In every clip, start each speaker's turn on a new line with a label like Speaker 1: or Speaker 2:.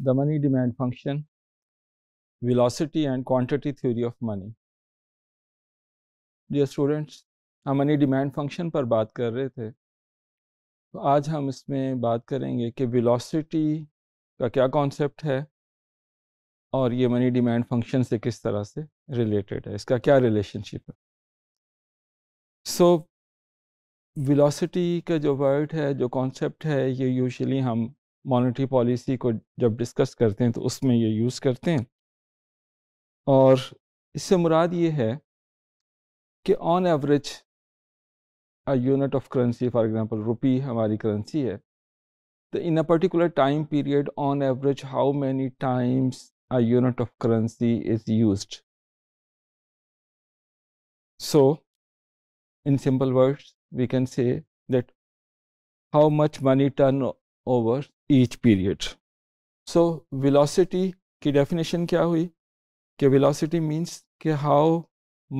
Speaker 1: the money demand function, velocity and quantity theory of money. Dear students हम money demand function पर बात कर रहे थे तो आज हम इसमें बात करेंगे कि वेलोसिटी का क्या कॉन्सेप्ट है और ये मनी डिमांड फंक्शन से किस तरह से रिलेटेड है इसका क्या रिलेशनशिप है सो so, वेलोसिटी का जो वर्ड है जो कॉन्सेप्ट है ये यूजुअली हम मॉनेटरी पॉलिसी को जब डिस्कस करते हैं तो उसमें ये यूज़ करते हैं और इससे मुराद ये है कि on average a unit of currency for example rupee हमारी करेंसी है तो in a particular time period on average how many times unit of currency is is so in simple words we can say that how much money turn over each period. So velocity की definition क्या हुई कि velocity means कि how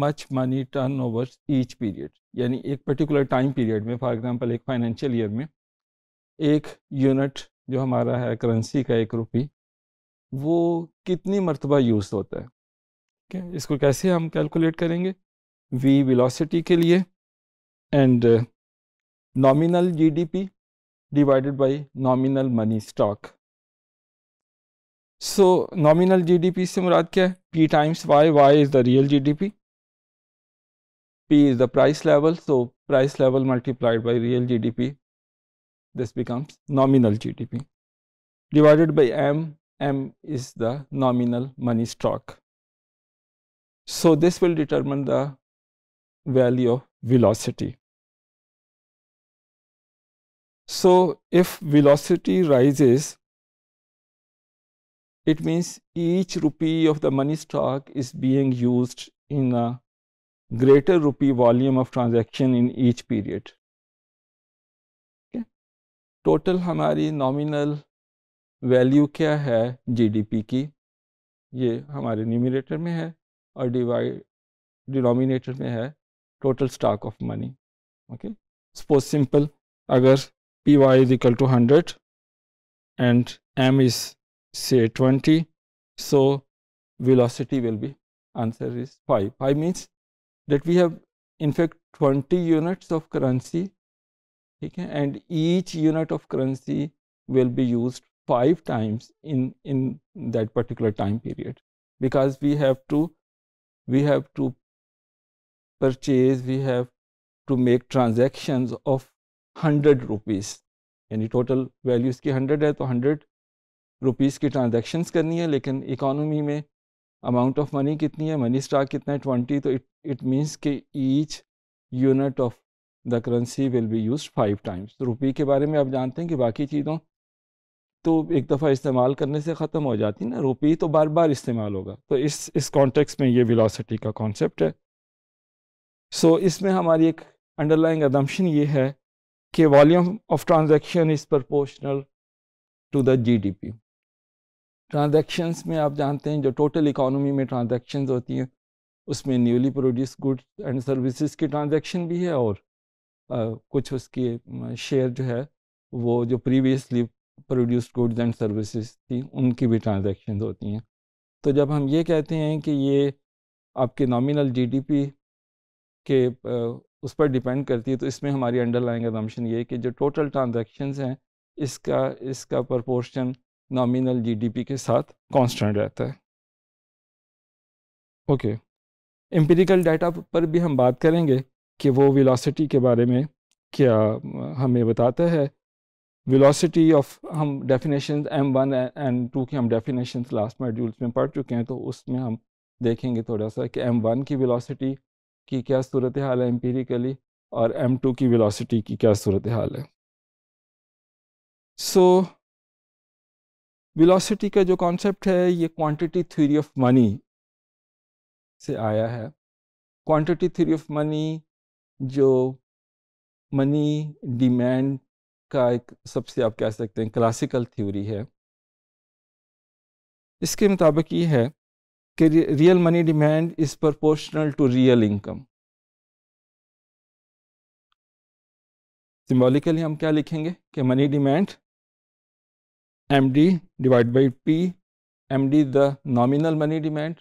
Speaker 1: much money turn over each period यानी एक particular time period में for example एक financial year में एक unit जो हमारा है करेंसी का एक रुपी वो कितनी मरतबा यूज़ होता है ठीक okay, इसको कैसे हम कैलकुलेट करेंगे वी वेलोसिटी के लिए and nominal GDP divided by nominal money stock. So, nominal GDP से मुराद क्या P times Y, Y is the real GDP. P is the price level, so price level multiplied by real GDP, this becomes nominal GDP divided by M, M is the nominal money stock. So, this will determine the value of velocity. So, if velocity rises, it means each rupee of the money stock is being used in a greater rupee volume of transaction in each period. Okay. Total हमारी nominal value क्या है GDP की ये हमारे numerator में है और divide denominator में है total stock of money okay suppose simple अगर Py is equal to 100 and m is say 20. So, velocity will be answer is 5. 5 means that we have in fact 20 units of currency okay, and each unit of currency will be used 5 times in, in that particular time period because we have to we have to purchase we have to make transactions of hundred rupees यानी total value इसकी hundred है तो hundred rupees की transaction करनी है लेकिन economy में amount of money कितनी है मनी स्टॉक कितना है ट्वेंटी तो इट इट मीन्स कि each unit of the currency will be use five times rupee के बारे में आप जानते हैं कि बाकी चीज़ों तो एक दफ़ा इस्तेमाल करने से ख़त्म हो जाती ना रुपी तो बार बार इस्तेमाल होगा तो इस इस कॉन्टेक्स में ये विलासिटी का कॉन्सेप्ट है सो so, इसमें हमारी एक अंडरलाइंग अदम्पशन ये है के volume of transaction is proportional to the GDP transactions में आप जानते हैं जो टोटल इकोनॉमी में ट्रांजैक्शंस होती हैं उसमें newly produce goods and services की ट्रांजैक्शन भी है और आ, कुछ उसकी शेयर जो है वो जो previously produce goods and services थी उनकी भी ट्रांजेक्शन होती हैं तो जब हम ये कहते हैं कि ये आपके नॉमिनल पी के उस पर डिपेंड करती है तो इसमें हमारी अंडरलाइंग एजम्पन ये है कि जो टोटल ट्रांजेक्शन हैं इसका इसका प्रपोर्शन नॉमिनल जीडीपी के साथ कांस्टेंट रहता है ओके एम्पेरिकल डाटा पर भी हम बात करेंगे कि वो वेलोसिटी के बारे में क्या हमें बताता है वेलोसिटी ऑफ हम definition M one and two की हम डेफिनेशन लास्ट मॉड्यूल्स में पढ़ चुके हैं तो उसमें हम देखेंगे थोड़ा सा कि एम वन की विलासिटी की क्या सूरत हाल है एम्पीरिकली और एम टू की वेलोसिटी की क्या सूरत हाल है सो so, वेलोसिटी का जो कॉन्सेप्ट है ये क्वांटिटी थ्योरी ऑफ मनी से आया है क्वांटिटी थ्योरी ऑफ मनी जो मनी डिमांड का एक सबसे आप कह सकते हैं क्लासिकल थ्योरी है इसके मुताबिक ये है कि real money demand is proportional to real income symbolically हम क्या लिखेंगे कि money demand M D divide by P M D the nominal money demand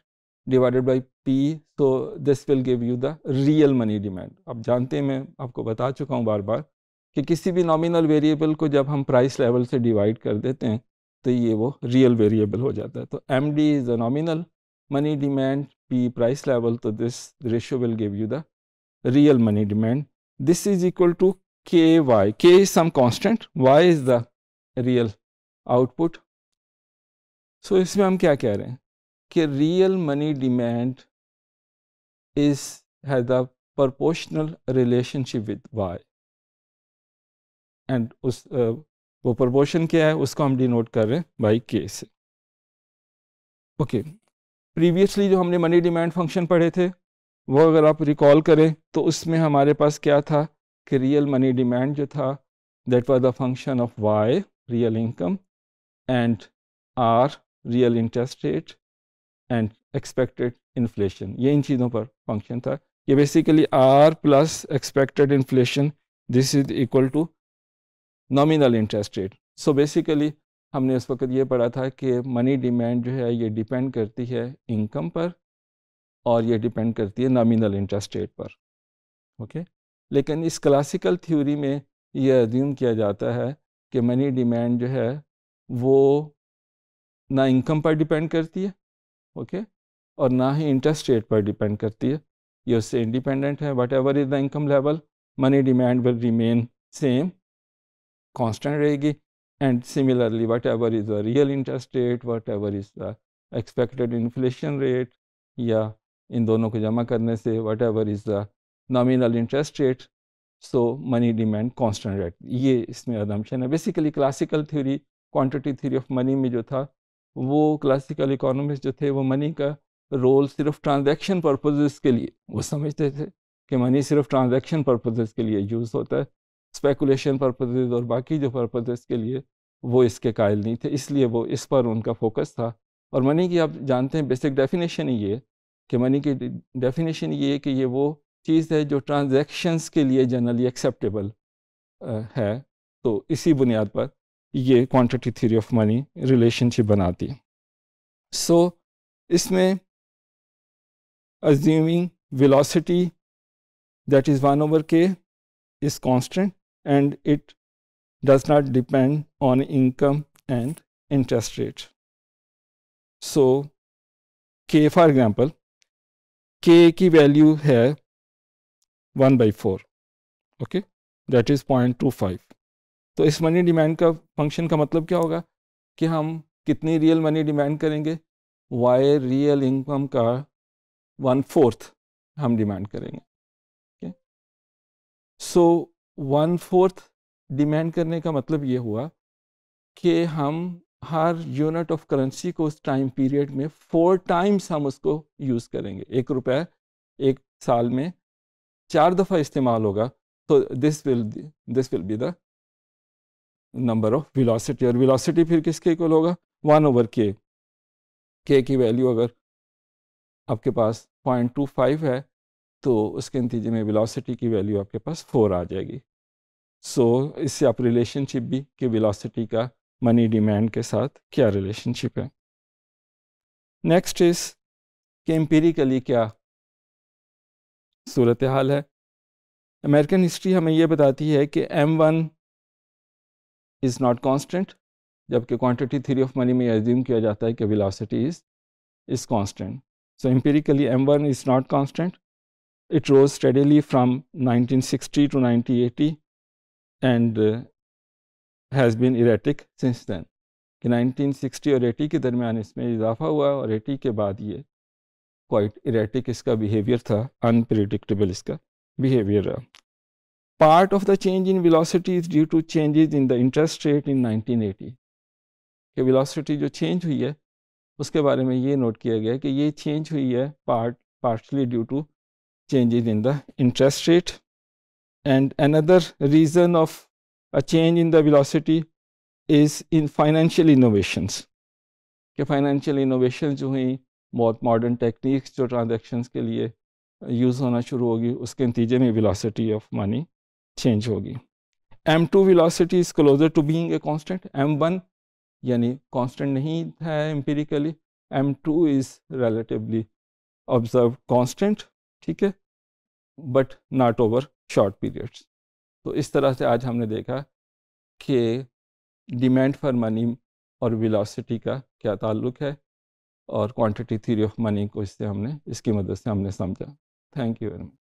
Speaker 1: divided by P तो this will give you the real money demand आप जानते हैं मैं आपको बता चुका हूँ बार बार कि किसी भी नॉमिनल वेरिएबल को जब हम प्राइस लेवल से डिवाइड कर देते हैं तो ये वो रियल वेरिएबल हो जाता है तो M D is a nominal money demand P price level. So, this ratio will give you the real money demand. This is equal to KY. K is some constant, Y is the real output. So, इसमें हम क्या कह रहे हैं कि real money demand is has the proportional relationship with Y and उस वो proportion क्या है उसको हम डिनोट कर रहे हैं बाई के से. ओके प्रीवियसली जो हमने मनी डिमांड फंक्शन पढ़े थे वो अगर आप रिकॉल करें तो उसमें हमारे पास क्या था कि रियल मनी डिमांड जो था that was the function of Y real income and R real interest rate and expected inflation ये इन चीज़ों पर फंक्शन था ये basically R plus expected inflation this is equal to nominal interest rate so basically हमने उस वक्त ये पढ़ा था कि मनी डिमांड जो है ये डिपेंड करती है इनकम पर और ये डिपेंड करती है नॉमिनल इंटरेस्ट रेट पर ओके लेकिन इस क्लासिकल थ्योरी में ये अज्यूम किया जाता है कि मनी डिमांड जो है वो ना इनकम पर डिपेंड करती है ओके और ना ही इंटरेस्ट रेट पर डिपेंड करती है ये उससे इंडिपेंडेंट है whatever is the income level money demand will remain same constant रहेगी And similarly, whatever is the real interest rate, whatever is the expected inflation rate, या इन दोनों को जमा करने से whatever is the nominal interest rate so money demand constant rate ये इसमें अदम्पशन है basically classical theory quantity theory of money में जो था वो क्लासिकल इकोनॉमिस्ट जो थे वो मनी का रोल सिर्फ ट्रांजैक्शन पर्पजेज़ के लिए वो समझते थे कि मनी सिर्फ ट्रांजैक्शन पर्पजेज़ के लिए यूज़ होता है स्पेकुलेशन पर्पजेज और बाकी जो पर्पजेज के लिए वो इसके कायल नहीं थे इसलिए वो इस पर उनका फोकस था और मनी की आप जानते हैं बेसिक डेफिनेशन ही ये कि मनी की डेफिनेशन ये है कि ये वो चीज़ है जो ट्रांजेक्शन्स के लिए जनरली एक्सेप्टेबल है तो इसी बुनियाद पर ये quantity theory of money relationship बनाती है सो so, इसमें assuming velocity that is one over K इस constant and it does not depend on income and interest rate. So K for example, K ki value hai 1 by 4, okay? That is 0.25. तो is money demand ka function ka matlab kya hoga? Ki hum kitni real money demand karenge? Y real income ka 1 fourth hum demand karenge. okay? so, one fourth demand करने का मतलब ये हुआ कि हम हर unit of currency को उस time period में फोर टाइम्स हम उसको यूज़ करेंगे एक रुपया एक साल में चार दफ़ा इस्तेमाल होगा तो this will this will be the number of velocity और वेलोसिटी फिर किसके इक्वल होगा वन ओवर के के की वैल्यू अगर आपके पास पॉइंट टू फाइव है तो उसके नतीजे में वेलोसिटी की वैल्यू आपके पास फोर आ जाएगी सो so, इससे आप रिलेशनशिप भी कि वेलोसिटी का मनी डिमांड के साथ क्या रिलेशनशिप है नेक्स्ट इस कि एम्पेरिकली क्या सूरत हाल है अमेरिकन हिस्ट्री हमें यह बताती है कि M one is not constant जबकि क्वान्टिटी थ्री ऑफ मनी में एज्यूम किया जाता है कि velocity is is constant so empirically M one is not constant it rose steadily from 1960 to 1980 and uh, has been erratic since then. 1960 or 80 ke darmiyan isme izafa hua aur 80 ke baad quite erratic iska behavior tha, unpredictable iska behavior Part of the change in velocity is due to changes in the interest rate in 1980. Ke velocity jo change hui hai, uske bare mein ye note change hui hai partially due to changes in the interest rate. And another reason of a change in the velocity is in financial innovations. कि financial innovation जो हुई बहुत modern techniques जो transactions के लिए use होना शुरू होगी उसके नतीजे में वेलोसिटी ऑफ मनी चेंज होगी M two velocity is closer to being a constant M one यानी कांस्टेंट नहीं है empirically M two is relatively observe constant ठीक है but not over short periods तो इस तरह से आज हमने देखा कि डिमांड फॉर मनी और वेलोसिटी का क्या ताल्लुक है और क्वांटिटी थ्योरी ऑफ मनी को इससे हमने इसकी मदद से हमने समझा थैंक यू वेरी मच